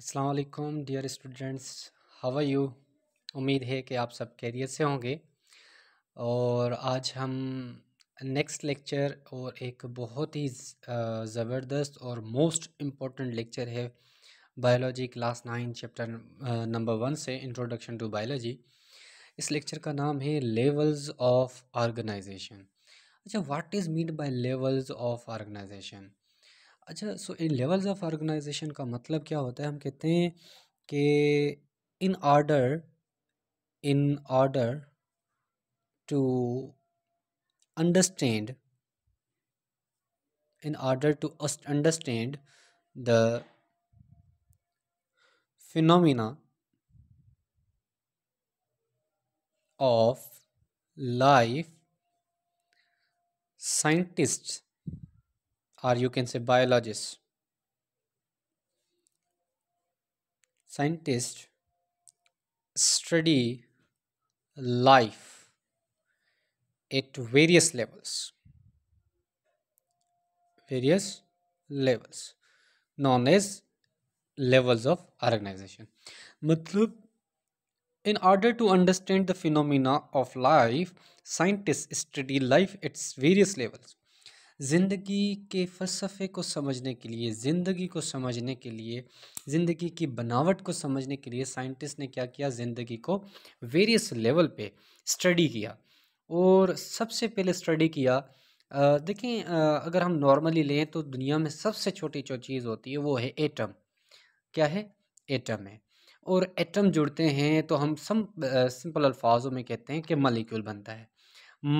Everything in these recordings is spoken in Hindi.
असलकुम डियर स्टूडेंट्स हवा यू उम्मीद है कि आप सब कैरियर से होंगे और आज हम नेक्स्ट लेक्चर और एक बहुत ही ज़बरदस्त और मोस्ट इम्पॉर्टेंट लेक्चर है biology class nine chapter number one से इंट्रोडक्शन टू बायोलॉजी इस लेक्चर का नाम है लेवल्स ऑफ ऑर्गेनाइजेशन अच्छा what is mean by levels of organisation अच्छा सो इन लेवल्स ऑफ ऑर्गेनाइजेशन का मतलब क्या होता है हम कहते हैं कि in order in order to understand in order to understand the phenomena of life scientists or you can say biologists scientists study life at various levels various levels known as levels of organization matlab in order to understand the phenomena of life scientists study life at various levels ज़िंदगी के फ़लसफ़े को समझने के लिए ज़िंदगी को समझने के लिए ज़िंदगी की बनावट को समझने के लिए साइंटिस्ट ने क्या किया ज़िंदगी को वेरियस लेवल पे स्टडी किया और सबसे पहले स्टडी किया देखें अगर हम नॉर्मली लें तो दुनिया में सबसे छोटी जो चीज़ होती है वो है एटम क्या है एटम है और एटम जुड़ते हैं तो हम सम सिंपल अल्फाजों में कहते हैं कि मलिक्यूल बनता है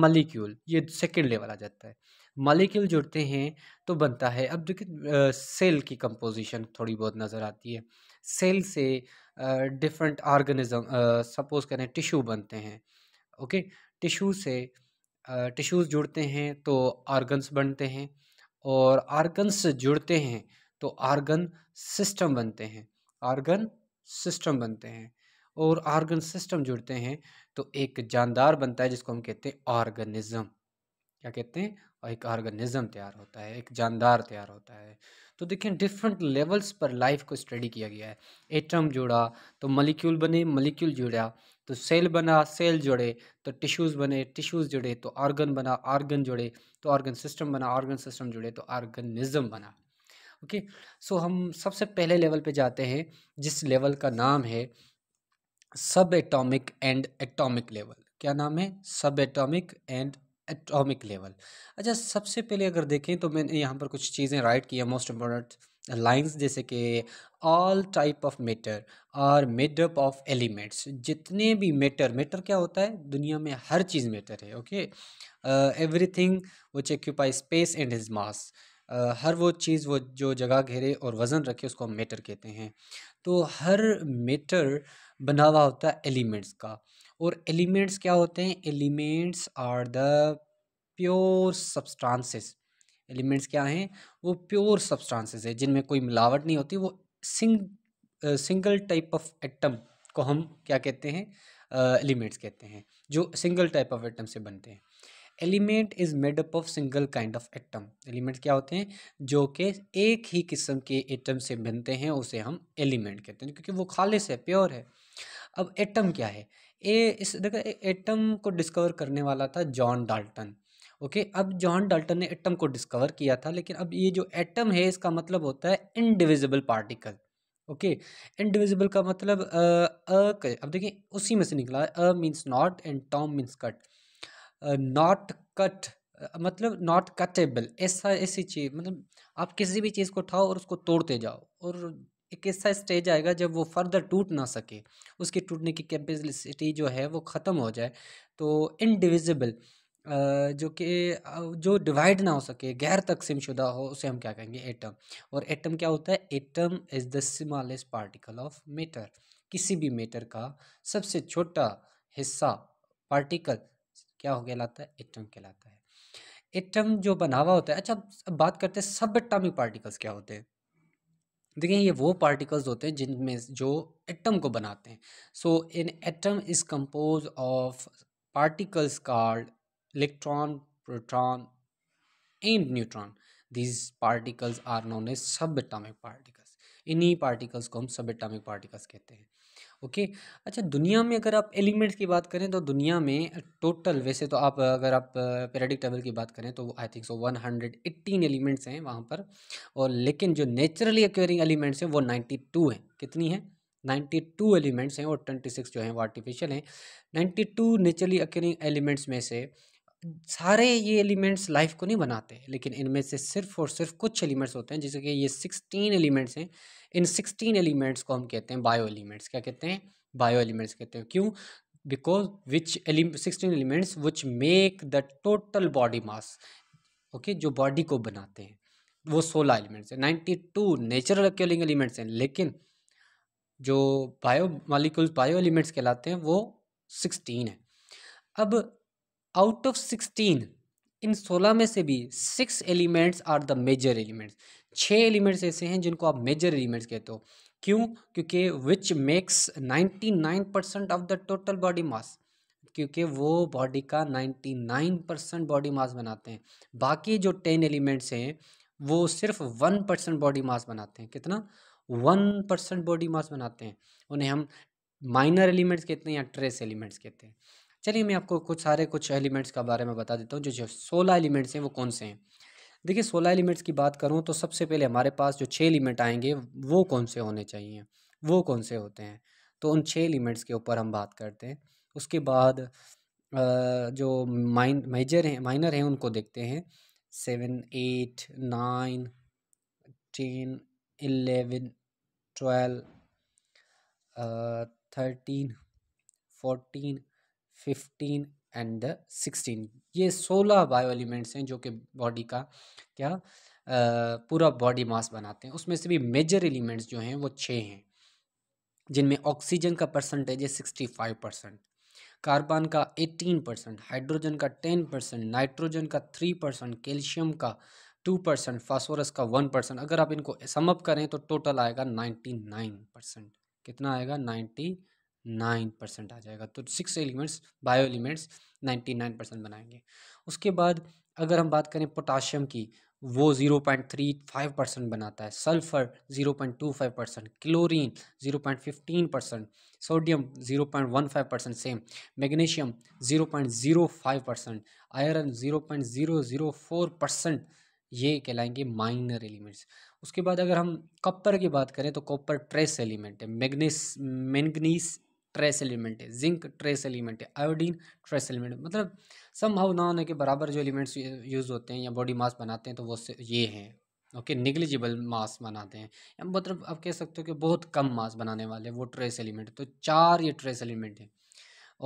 मलिक्यूल ये सेकेंड लेवल आ जाता है मालिक्यूल जुड़ते हैं तो बनता है अब देखिए सेल की कंपोजिशन थोड़ी बहुत नज़र आती है सेल से डिफरेंट ऑर्गेनिज्म सपोज करें टिश्यू बनते हैं ओके टिश्यू से टिश्यूज़ जुड़ते हैं तो ऑर्गन्स बनते हैं और ऑर्गन्स जुड़ते हैं तो ऑर्गन सिस्टम बनते हैं ऑर्गन सिस्टम बनते हैं और ऑर्गन सिस्टम जुड़ते हैं तो एक जानदार बनता है जिसको हम कहते हैं ऑर्गेनिज्म क्या कहते हैं एक ऑर्गेनिज्म तैयार होता है एक जानदार तैयार होता है तो देखें डिफरेंट लेवल्स पर लाइफ को स्टडी किया गया है एटम जुड़ा तो मलिक्यूल बने मलिक्यूल जुड़ा तो सेल बना सेल जुड़े तो टिश्यूज़ बने टिश्यूज़ जुड़े तो ऑर्गन बना ऑर्गन जुड़े तो ऑर्गन सिस्टम बना ऑर्गन सिस्टम जुड़े तो ऑर्गेनिज्म बना ओके सो हम सबसे पहले लेवल पर जाते हैं जिस लेवल का नाम है सब एटॉमिक एंड एटॉमिक लेवल क्या नाम है सब एटॉमिक एंड एटॉमिक लेवल अच्छा सबसे पहले अगर देखें तो मैंने यहाँ पर कुछ चीज़ें राइट की है मोस्ट इम्पोर्टेंट लाइंस जैसे कि ऑल टाइप ऑफ मेटर और मेडअप ऑफ एलिमेंट्स जितने भी मेटर मेटर क्या होता है दुनिया में हर चीज़ मेटर है okay everything which occupy space and his mass हर वो चीज़ वो जो जगह घेरे और वज़न रखे उसको हम मेटर कहते हैं तो हर मेटर बना हुआ होता है एलिमेंट्स का और एलिमेंट्स क्या होते हैं elements are the pure substances elements क्या हैं वो प्योर सब्सटांसेस है जिनमें कोई मिलावट नहीं होती वो sing single type of atom को हम क्या कहते हैं एलिमेंट्स कहते हैं जो सिंगल टाइप ऑफ एटम से बनते हैं element is made up of single kind of atom element क्या होते हैं जो कि एक ही किस्म के एटम से बनते हैं उसे हम एलिमेंट कहते हैं क्योंकि वो खालिश है प्योर है अब एटम क्या है ए इस देखो एटम को डिस्कवर करने वाला था जॉन डाल्टन ओके अब जॉन डाल्टन ने एटम को डिस्कवर किया था लेकिन अब ये जो एटम है इसका मतलब होता है इनडिविजिबल पार्टिकल ओके इनडिविजिबल का मतलब अ अब देखिए उसी में से निकला a means not and tom means cut not cut मतलब नॉट कटेबल ऐसा ऐसी चीज़ मतलब आप किसी भी चीज़ को उठाओ और उसको तोड़ते जाओ और एक ऐसा स्टेज आएगा जब वो फर्दर टूट ना सके उसकी टूटने की कैपेसिटी जो है वो ख़त्म हो जाए तो इनडिविजिबल जो कि जो डिवाइड ना हो सके गैर तकसीम शुदा हो उसे हम क्या कहेंगे एटम और एटम क्या होता है atom is the smallest particle of matter किसी भी मेटर का सबसे छोटा हिस्सा पार्टिकल क्या हो कहलाता है एटम कहलाता है एटम जो बनावा होता है अच्छा अब बात करते हैं सब एटामिक पार्टिकल्स क्या होते हैं देखिए ये वो पार्टिकल्स होते हैं जिनमें जो एटम को बनाते हैं so in atom is compose of particles called electron proton and neutron these particles are known as subatomic particles इन्हीं पार्टिकल्स को हम सब एटॉमिक पार्टिकल्स कहते हैं ओके अच्छा दुनिया में अगर आप एलिमेंट्स की बात करें तो दुनिया में टोटल वैसे तो आप अगर आप पेरेडिक टेबल की बात करें तो I think so one hundred eighteen elements हैं वहाँ पर और लेकिन जो नेचुरली अक्योरिंग एलिमेंट्स हैं वो नाइन्टी टू हैं कितनी हैं नाइन्टी टू एलिमेंट्स हैं और ट्वेंटी सिक्स जो हैं वो आर्टिफिशियल हैं ninety two naturally occurring elements में से सारे ये एलिमेंट्स लाइफ को नहीं बनाते लेकिन इनमें से सिर्फ और सिर्फ कुछ एलिमेंट्स होते हैं जैसे कि ये सिक्सटीन एलिमेंट्स हैं इन सिक्सटीन एलिमेंट्स को हम कहते हैं बायो एलिमेंट्स क्या कहते हैं बायो एलिमेंट्स कहते हैं क्यों because which ele sixteen elements which make the total body mass okay जो बॉडी को बनाते हैं वो सोलह एलिमेंट्स हैं ninety two natural occurring elements हैं लेकिन जो बायो मालिक्यूल्स बायो एलिमेंट्स कहलाते हैं वो सिक्सटीन है अब आउट ऑफ सिक्सटीन इन सोलह में से भी six elements are the major elements छः एलिमेंट्स ऐसे हैं जिनको आप मेजर एलिमेंट्स कहते हो क्यों क्योंकि which makes ninety nine percent of the total body mass क्योंकि वो बॉडी का ninety nine percent body mass बनाते हैं बाकी जो टेन एलिमेंट्स हैं वो सिर्फ वन परसेंट बॉडी मास बनाते हैं कितना वन परसेंट बॉडी मास बनाते हैं उन्हें हम माइनर एलिमेंट्स कहते हैं या ट्रेस एलिमेंट्स कहते हैं चलिए मैं आपको कुछ सारे कुछ एलिमेंट्स के बारे में बता देता हूँ जो जो सोलह एलिमेंट्स हैं वो कौन से हैं देखिए सोलह एलिमेंट्स की बात करूँ तो सबसे पहले हमारे पास जो छः एलिमेंट आएंगे वो कौन से होने चाहिए वो कौन से होते हैं तो उन छः एलिमेंट्स के ऊपर हम बात करते हैं उसके बाद जो माइन मेजर हैं माइनर हैं उनको देखते हैं seven eight nine ten eleven twelve thirteen fourteen fifteen and sixteen ये सोलह बायो एलिमेंट्स हैं जो कि बॉडी का क्या पूरा बॉडी मास बनाते हैं उसमें से भी मेजर एलिमेंट्स जो हैं वो छः हैं जिनमें ऑक्सीजन का परसेंटेज है सिक्सटी फाइव परसेंट कार्बन का एटीन परसेंट हाइड्रोजन का टेन परसेंट नाइट्रोजन का थ्री परसेंट कैल्शियम का टू परसेंट फॉसफोरस का वन परसेंट अगर आप इनको समअप करें तो टोटल आएगा नाइन्टी नाइन परसेंट कितना आएगा नाइन्टी नाइन परसेंट आ जाएगा तो six elements bio elements ninety nine percent बनाएंगे उसके बाद अगर हम बात करें पोटाशियम की वो zero point three five percent बनाता है sulphur zero point two five percent chlorine zero point fifteen percent sodium zero point one five percent same magnesium zero point zero five percent iron zero point zero zero four percent ये कहलाएंगे माइनर एलिमेंट्स उसके बाद अगर हम कॉपर की बात करें तो कॉपर ट्रेस एलिमेंट है मैग्नीस मैंगनीस ट्रेस एलिमेंट है जिंक ट्रेस एलिमेंट है आयोडीन ट्रेस एलिमेंट मतलब संभव ना होने के बराबर जो एलिमेंट्स यूज़ होते हैं या बॉडी मास बनाते हैं तो वो ये हैं ओके निगलिजिबल मास बनाते हैं या मतलब आप कह सकते हो कि बहुत कम मास बनाने वाले वो ट्रेस एलिमेंट तो चार ये ट्रेस एलिमेंट हैं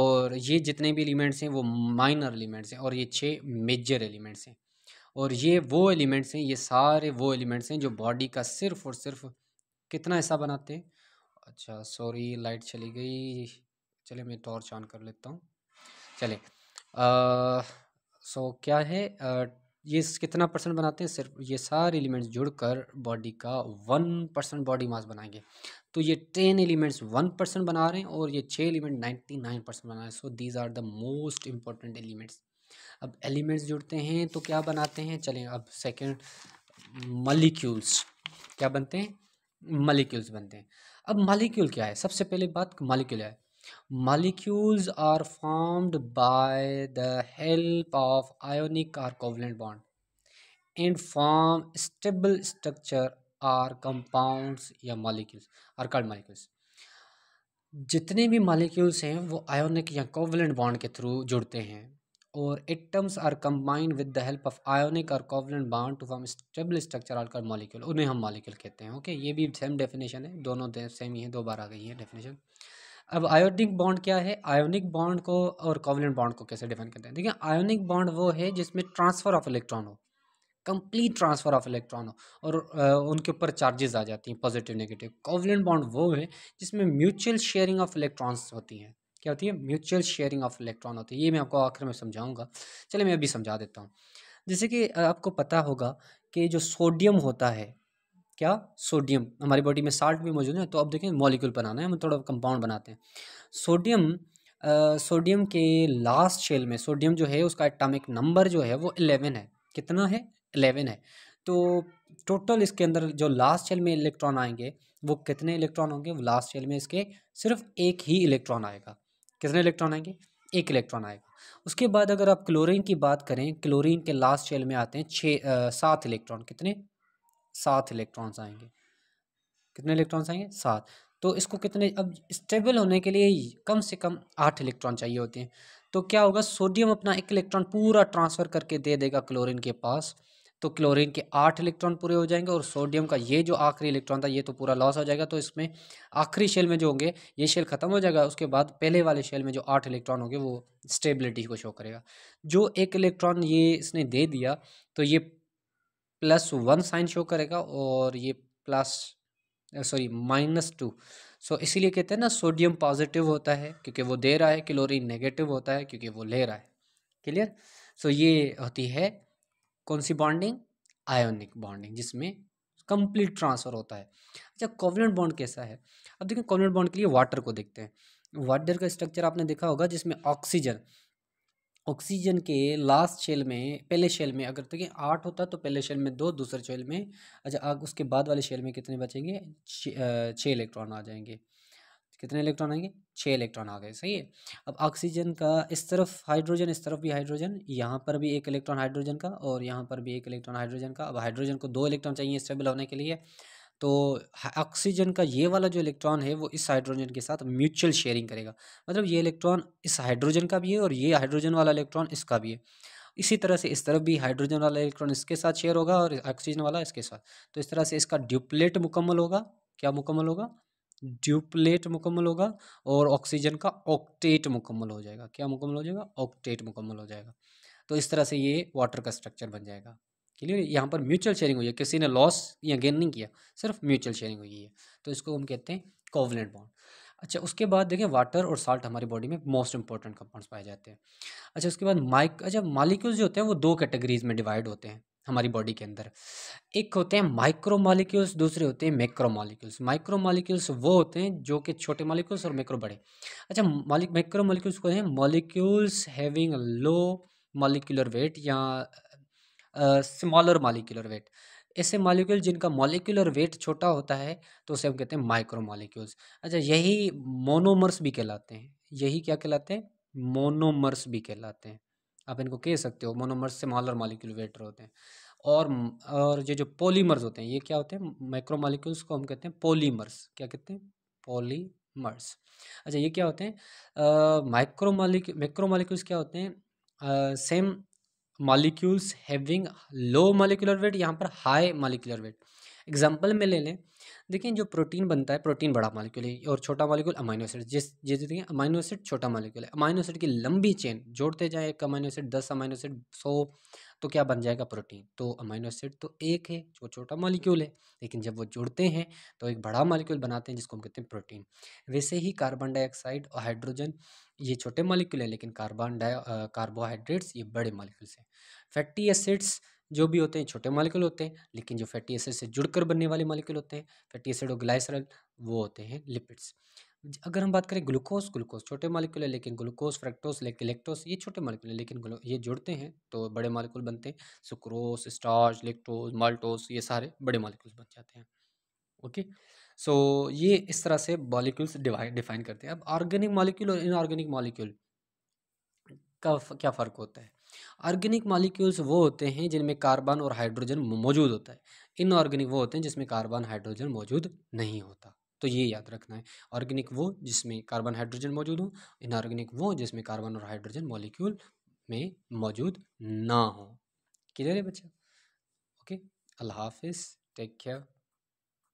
और ये जितने भी एलिमेंट्स हैं वो माइनर एलिमेंट्स हैं और ये छः मेजर एलिमेंट्स हैं और ये वो एलिमेंट्स हैं ये सारे वो एलिमेंट्स हैं जो बॉडी का सिर्फ और सिर्फ कितना हिस्सा बनाते हैं अच्छा सॉरी लाइट चली गई चलिए मैं टॉर्च ऑन कर लेता हूँ चलिए सो क्या है आ, ये कितना परसेंट बनाते हैं सिर्फ ये सारे एलिमेंट्स जुड़कर बॉडी का वन परसेंट बॉडी मास बनाएंगे तो ये टेन एलिमेंट्स वन परसेंट बना रहे हैं और ये छः एलिमेंट नाइन्टी नाइन परसेंट बना रहे हैं so these are the most important elements अब एलिमेंट्स जुड़ते हैं तो क्या बनाते हैं चलें अब सेकेंड मलिक्यूल्स क्या बनते हैं मलिक्यूल्स बनते हैं अब मालिक्यूल क्या है सबसे पहले बात मालिक्यूल है molecules are formed by the help of ionic or covalent bond and form stable structure or compounds या मालिक्यूल्स आर कार्ड मालिक्यूल्स जितने भी मालिक्यूल्स हैं वो आयोनिक या कोवलेंट बॉन्ड के थ्रू जुड़ते हैं atoms are combined with the help of ionic और or covalent to form stable structure all called molecule उन्हें हम मॉलिक्यूल कहते हैं ओके ये भी सेम डेफिनेशन है दोनों सेम ही है दो बार आ गई है डेफिनेशन अब आयोनिक बॉन्ड क्या है आयोनिक बॉन्ड को और कॉवलेंट बॉन्ड को कैसे डिफाइन करते हैं देखिए आयोनिक बॉन्ड वो है जिसमें ट्रांसफ़र ऑफ इलेक्ट्रॉन हो कंप्लीट ट्रांसफ़र ऑफ इलेक्ट्रॉन हो और आ, उनके ऊपर चार्जेस आ जाती हैं पॉजिटिव नेगेटिव कॉवलेंट बॉन्ड वो है जिसमें म्यूचुअल शेयरिंग ऑफ इलेक्ट्रॉन्स होती हैं क्या होती है म्यूचुअल शेयरिंग ऑफ इलेक्ट्रॉन होती है ये मैं आपको आखिर में समझाऊंगा चलिए मैं अभी समझा देता हूँ जैसे कि आपको पता होगा कि जो सोडियम होता है क्या सोडियम हमारी बॉडी में साल्ट भी मौजूद है तो अब देखें मॉलिक्यूल बनाना है हम थोड़ा कंपाउंड बनाते हैं सोडियम सोडियम के लास्ट शेल में सोडियम जो है उसका एटॉमिक नंबर जो है वो एलेवन है कितना है एलेवन है तो टोटल इसके अंदर जो लास्ट शेल में इलेक्ट्रॉन आएंगे वो कितने इलेक्ट्रॉन होंगे वो लास्ट शेल में इसके सिर्फ एक ही इलेक्ट्रॉन आएगा कितने इलेक्ट्रॉन आएंगे एक इलेक्ट्रॉन आएगा उसके बाद अगर आप क्लोरीन की बात करें क्लोरीन के लास्ट शेल में आते हैं छः सात इलेक्ट्रॉन कितने सात इलेक्ट्रॉन्स आएंगे कितने इलेक्ट्रॉन्स आएंगे सात तो इसको कितने अब स्टेबल होने के लिए कम से कम आठ इलेक्ट्रॉन चाहिए होते हैं तो क्या होगा सोडियम अपना एक इलेक्ट्रॉन पूरा ट्रांसफ़र करके दे देगा क्लोरीन के पास तो क्लोरीन के आठ इलेक्ट्रॉन पूरे हो जाएंगे और सोडियम का ये जो आखिरी इलेक्ट्रॉन था ये तो पूरा लॉस हो जाएगा तो इसमें आखिरी शेल में जो होंगे ये शेल खत्म हो जाएगा उसके बाद पहले वाले शेल में जो आठ इलेक्ट्रॉन होंगे वो स्टेबिलिटी को शो करेगा जो एक इलेक्ट्रॉन ये इसने दे दिया तो ये प्लस वन साइन शो करेगा और ये plus sorry minus two so इसीलिए कहते हैं ना सोडियम पॉजिटिव होता है क्योंकि वो दे रहा है क्लोरीन नेगेटिव होता है क्योंकि वो ले रहा है क्लियर सो so, ये होती है कौन सी बॉन्डिंग आयोनिक बॉन्डिंग जिसमें कंप्लीट ट्रांसफर होता है अच्छा कोवलेंट बॉन्ड कैसा है अब देखिए कोवलेंट बॉन्ड के लिए वाटर को देखते हैं वाटर का स्ट्रक्चर आपने देखा होगा जिसमें ऑक्सीजन ऑक्सीजन के लास्ट शेल में पहले शेल में अगर देखिए आठ होता तो पहले शेल में दो दूसरे शेल में अच्छा उसके बाद वाले शेल में कितने बचेंगे छः इलेक्ट्रॉन आ जाएंगे कितने इलेक्ट्रॉन आएंगे छः इलेक्ट्रॉन आ गए सही है अब ऑक्सीजन का इस तरफ हाइड्रोजन इस तरफ भी हाइड्रोजन यहाँ पर भी एक इलेक्ट्रॉन हाइड्रोजन का और यहाँ पर भी एक इलेक्ट्रॉन हाइड्रोजन का अब हाइड्रोजन को दो इलेक्ट्रॉन चाहिए स्टेबल होने के लिए तो ऑक्सीजन का ये वाला जो इलेक्ट्रॉन है वो इस हाइड्रोजन के साथ म्यूचुअल शेयरिंग करेगा मतलब ये इलेक्ट्रॉन इस हाइड्रोजन का भी है और ये हाइड्रोजन वाला इलेक्ट्रॉन इसका भी है इसी तरह से इस तरफ भी हाइड्रोजन वाला इलेक्ट्रॉन इसके साथ शेयर होगा और ऑक्सीजन वाला इसके साथ तो इस तरह से इसका ड्यूप्लेट मुकम्मल होगा क्या मुकम्मल होगा ड्यूपलेट मुकम्मल होगा और ऑक्सीजन का ऑक्टेट मुकम्मल हो जाएगा क्या मुकम्मल हो जाएगा ऑक्टेट मुकम्मल हो जाएगा तो इस तरह से ये वाटर का स्ट्रक्चर बन जाएगा क्लियर यहाँ पर म्यूचुअल शेयरिंग हुई है किसी ने लॉस या गेन नहीं किया सिर्फ म्यूचुअल शेयरिंग हुई है तो इसको हम कहते हैं कोवलेंट बॉन्ड अच्छा उसके बाद देखें वाटर और साल्ट हमारी बॉडी में मोस्ट इंपॉर्टेंट कंपाउंड्स पाए जाते हैं अच्छा उसके बाद माइक अच्छा मालिक्यूल्स जो होते हैं वो दो कैटेगरीज में डिवाइड होते हैं हमारी बॉडी के अंदर एक होते हैं माइक्रो मालिक्यूल्स दूसरे होते हैं मैक्रो मालिक्यूल्स माइक्रो मालिक्यूल्स वो होते हैं जो कि छोटे मालिक्यूल्स और मैक्रो बड़े अच्छा मालिक मैक्रो मालिक्यूल्स को हैं molecules having low molecular weight या स्मॉलर मालिक्यूलर वेट ऐसे मालिक्यूल जिनका मॉलिक्यूलर वेट छोटा होता है तो उसे हम कहते हैं माइक्रो मालिक्यूल्स अच्छा यही मोनोमर्स भी कहलाते हैं यही क्या कहलाते हैं मोनोमर्स भी कहलाते हैं आप इनको कह सकते हो मोनोमर्स से मॉलर मालिक्यूल वेटर होते हैं और और ये जो पॉलीमर्स होते हैं ये क्या होते हैं माइक्रो मालिक्यूल्स को हम कहते हैं पॉलीमर्स क्या कहते हैं पॉलीमर्स अच्छा ये क्या होते हैं माइक्रो मालिक माइक्रो मालिक्यूल्स क्या होते हैं same molecules having low molecular weight यहाँ पर हाई मालिकुलर वेट एग्जाम्पल में ले लें देखिए जो प्रोटीन बनता है प्रोटीन बड़ा मालिक्यूल है और छोटा मालिक्यूल अमाइनो एसिड जिस जैसे देखिए अमाइनो एसिड छोटा मालिक्यूल है अमाइनो एसिड की लंबी चेन जोड़ते जाए एक अमाइनो एसिड दस अमाइनो एसिड सौ तो क्या बन जाएगा प्रोटीन तो अमाइनो एसिड तो एक है जो छोटा मालिक्यूल है लेकिन जब वो जुड़ते हैं तो एक बड़ा मालिक्यूल बनाते हैं जिसको हम कहते हैं प्रोटीन वैसे ही कार्बन डाइऑक्साइड और हाइड्रोजन ये छोटे मालिक्यूल है लेकिन कार्बन डाइ कार्बोहाइड्रेट्स ये बड़े मालिक्यूल्स हैं फैटी एसिड्स जो भी होते हैं छोटे मालिक्यूल होते हैं लेकिन जो फैटी एसिड से जुड़कर बनने वाले मालिक्यूल होते हैं फैटी एसिड और ग्लाइसरल वो होते हैं लिपिड्स अगर हम बात करें ग्लूकोज ग्लूकोज छोटे मालिक्यूल है लेकिन ग्लूकोज फ्रैक्टोस लेकिन लेक्टोज ये छोटे मालिक्यूल है लेकिन ये जुड़ते हैं तो बड़े मालिक्यूल बनते हैं सुक्रोज स्टार्च लेक्टोज माल्टोज ये सारे बड़े मालिक्यूल्स बन जाते हैं ओके सो so, ये इस तरह से मॉलिक्यूल्स डिफाइन करते हैं अब ऑर्गेनिक मालिक्यूल और इनऑर्गेनिक मालिक्यूल का क्या फ़र्क होता है ऑर्गेनिक मालिक्यूल्स वो होते हैं जिनमें कार्बन और हाइड्रोजन मौजूद होता है इनऑर्गेनिक वो होते हैं जिसमें कार्बन हाइड्रोजन मौजूद नहीं होता तो ये याद रखना है ऑर्गेनिक वो जिसमें कार्बन हाइड्रोजन मौजूद हो इनऑर्गेनिक वो जिसमें कार्बन और हाइड्रोजन मॉलिक्यूल में मौजूद ना हो क्लियर है बच्चा ओके अल्लाह हाफिज़ टेक केयर